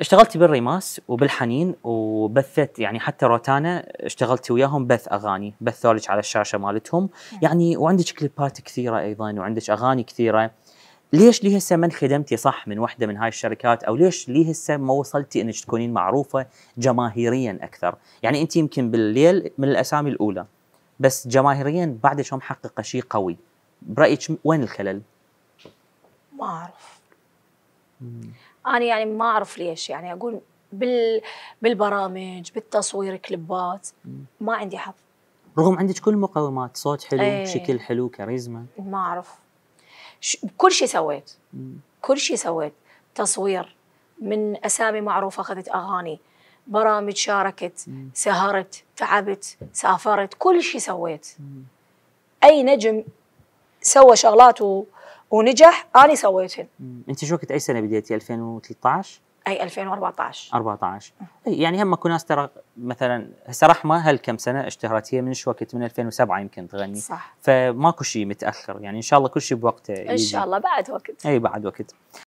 اشتغلت بالريماس وبالحنين وبثت يعني حتى روتانا اشتغلت وياهم بث اغاني بثوا لك على الشاشه مالتهم يعني وعندك كليبات كثيره ايضا وعندك اغاني كثيره ليش لي هسه ما انخدمتي صح من وحده من هاي الشركات او ليش لي هسه ما وصلتي انك تكونين معروفه جماهيريا اكثر يعني انت يمكن بالليل من الاسامي الاولى بس جماهيريا بعدش هم محققه شيء قوي برايك وين الخلل ما اعرف مم. انا يعني ما اعرف ليش يعني اقول بال بالبرامج بالتصوير كليبات ما عندي حظ رغم عندك كل المقومات صوت حلو ايه. شكل حلو كاريزما ما اعرف ش... كل شيء سويت مم. كل شيء سويت تصوير من اسامي معروفه اخذت اغاني برامج شاركت مم. سهرت تعبت سافرت كل شيء سويت مم. اي نجم سوى شغلات ونجح انا سويتهن انت شو وقت اي سنه بديتي 2013 اي 2014 14 اي يعني هم اكو ناس ترى مثلا هسه رحمه هالكم سنه اشتهرت هي من شو وقت من 2007 يمكن تغني صح فماكو شيء متاخر يعني ان شاء الله كل شيء بوقته ان شاء الله بعد وقت اي بعد وقت